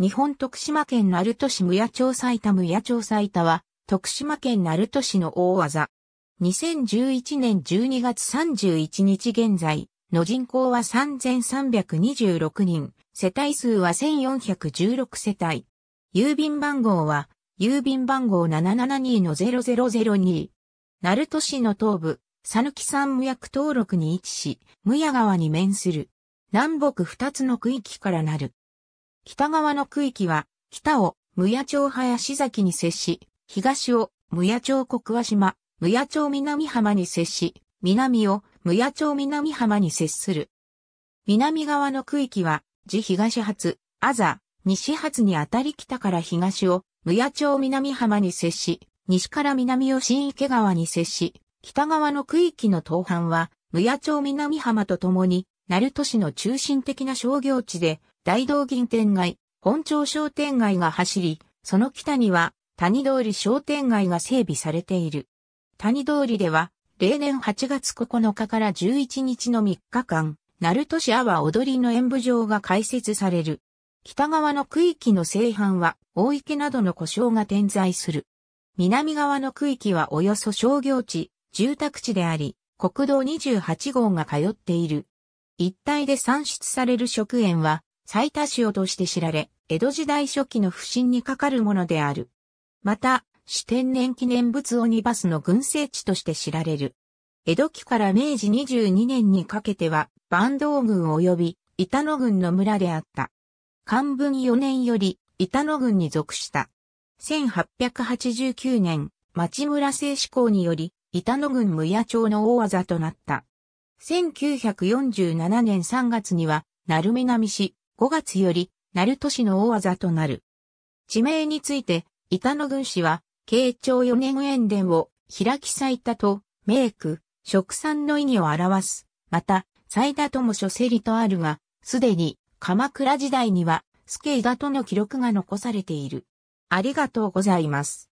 日本徳島県鳴門市無野町埼玉無野町埼玉は、徳島県鳴門市の大技。2011年12月31日現在、の人口は3326人、世帯数は1416世帯。郵便番号は、郵便番号772-0002。鳴門市の東部、佐抜山無薬登録に位置し、無野川に面する。南北二つの区域からなる。北側の区域は、北を、無野町林崎に接し、東を、無野町小桑島、無野町南浜に接し、南を、無野町南浜に接する。南側の区域は、自東発、あざ、西発にあたり北から東を、無野町南浜に接し、西から南を新池川に接し、北側の区域の東半は、無野町南浜とともに、鳴門市の中心的な商業地で、大道銀店街、本町商店街が走り、その北には谷通り商店街が整備されている。谷通りでは、例年8月9日から11日の3日間、鳴門市阿波踊りの演舞場が開設される。北側の区域の西半は大池などの故障が点在する。南側の区域はおよそ商業地、住宅地であり、国道28号が通っている。一帯で産出される食塩は最多塩として知られ、江戸時代初期の不振にかかるものである。また、四天然記念物鬼バスの群生地として知られる。江戸期から明治22年にかけては、坂東郡及び板野郡の村であった。漢文4年より板野郡に属した。1889年、町村制志向により、板野郡無野町の大技となった。1947年3月には、鳴海南市、5月より、鳴門市の大技となる。地名について、板野郡氏は、慶長4年塩田を、開き咲いたと、名句、食産の意義を表す。また、最田とも諸セリとあるが、すでに、鎌倉時代には、スケイダとの記録が残されている。ありがとうございます。